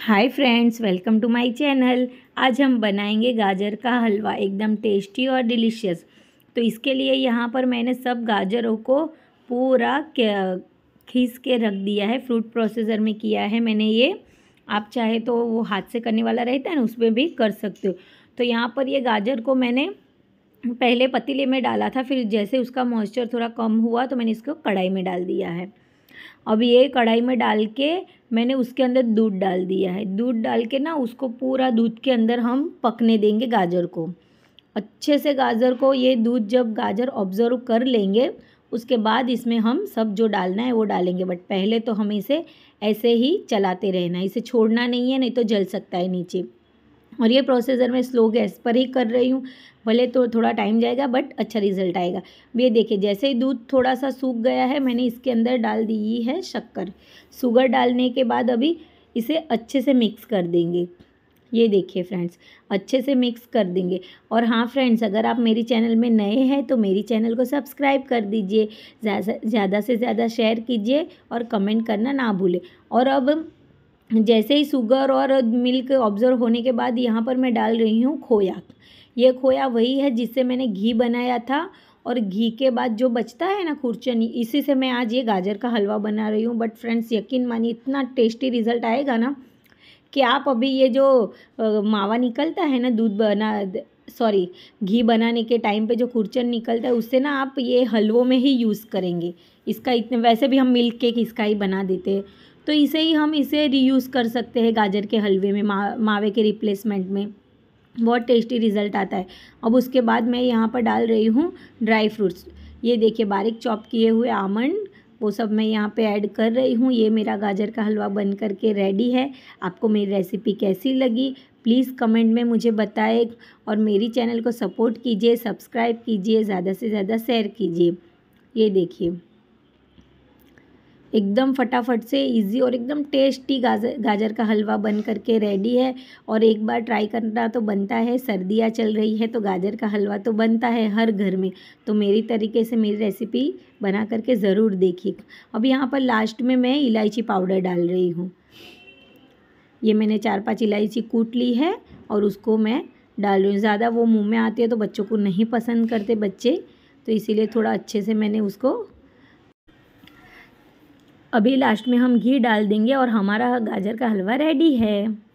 hi friends welcome to my channel आज हम बनाएंगे गाजर का हलवा एकदम टेस्टी और डिलीशियस तो इसके लिए यहाँ पर मैंने सब गाजरों को पूरा खींच के रख दिया है फ्रूट प्रोसेसर में किया है मैंने ये आप चाहे तो वो हाथ से करने वाला रहता है ना उसमें भी कर सकते हो तो यहाँ पर ये गाजर को मैंने पहले पतीले में डाला था फिर जैसे उसका मॉइस्चर थोड़ा कम हुआ तो मैंने इसको कढ़ाई में डाल दिया है अब ये कढ़ाई में डाल के मैंने उसके अंदर दूध डाल दिया है दूध डाल के ना उसको पूरा दूध के अंदर हम पकने देंगे गाजर को अच्छे से गाजर को ये दूध जब गाजर ऑब्ज़र्व कर लेंगे उसके बाद इसमें हम सब जो डालना है वो डालेंगे बट पहले तो हमें इसे ऐसे ही चलाते रहना है इसे छोड़ना नहीं है नहीं तो जल सकता है नीचे और ये प्रोसेसर मैं स्लो गैस पर ही कर रही हूँ भले तो थोड़ा टाइम जाएगा बट अच्छा रिजल्ट आएगा अब ये देखिए जैसे ही दूध थोड़ा सा सूख गया है मैंने इसके अंदर डाल दी है शक्कर शुगर डालने के बाद अभी इसे अच्छे से मिक्स कर देंगे ये देखिए फ्रेंड्स अच्छे से मिक्स कर देंगे और हाँ फ्रेंड्स अगर आप मेरी चैनल में नए हैं तो मेरी चैनल को सब्सक्राइब कर दीजिए ज़्यादा से ज़्यादा शेयर कीजिए और कमेंट करना ना भूलें और अब जैसे ही शुगर और मिल्क ऑब्ज़र्व होने के बाद यहाँ पर मैं डाल रही हूँ खोया ये खोया वही है जिससे मैंने घी बनाया था और घी के बाद जो बचता है ना खुरचनी इसी से मैं आज ये गाजर का हलवा बना रही हूँ बट फ्रेंड्स यकीन मानिए इतना टेस्टी रिजल्ट आएगा ना कि आप अभी ये जो मावा निकलता है ना दूध बना सॉरी घी बनाने के टाइम पे जो खुरचन निकलता है उससे ना आप ये हलवों में ही यूज़ करेंगे इसका इतने वैसे भी हम मिल्क केक इसका ही बना देते हैं तो इसे ही हम इसे रीयूज़ कर सकते हैं गाजर के हलवे में मा, मावे के रिप्लेसमेंट में बहुत टेस्टी रिज़ल्ट आता है अब उसके बाद मैं यहाँ पर डाल रही हूँ ड्राई फ्रूट्स ये देखिए बारीक चॉप किए हुए आमंड वो सब मैं यहाँ पे ऐड कर रही हूँ ये मेरा गाजर का हलवा बन कर के रेडी है आपको मेरी रेसिपी कैसी लगी प्लीज़ कमेंट में मुझे बताएं और मेरी चैनल को सपोर्ट कीजिए सब्सक्राइब कीजिए ज़्यादा से ज़्यादा शेयर कीजिए ये देखिए एकदम फटाफट से इजी और एकदम टेस्टी गाजर गाजर का हलवा बन करके रेडी है और एक बार ट्राई करना तो बनता है सर्दियाँ चल रही है तो गाजर का हलवा तो बनता है हर घर में तो मेरी तरीके से मेरी रेसिपी बना करके ज़रूर देखिए अब यहाँ पर लास्ट में मैं इलायची पाउडर डाल रही हूँ ये मैंने चार पाँच इलायची कूट ली है और उसको मैं डाल रही हूँ ज़्यादा वो मुँह में आती है तो बच्चों को नहीं पसंद करते बच्चे तो इसीलिए थोड़ा अच्छे से मैंने उसको अभी लास्ट में हम घी डाल देंगे और हमारा गाजर का हलवा रेडी है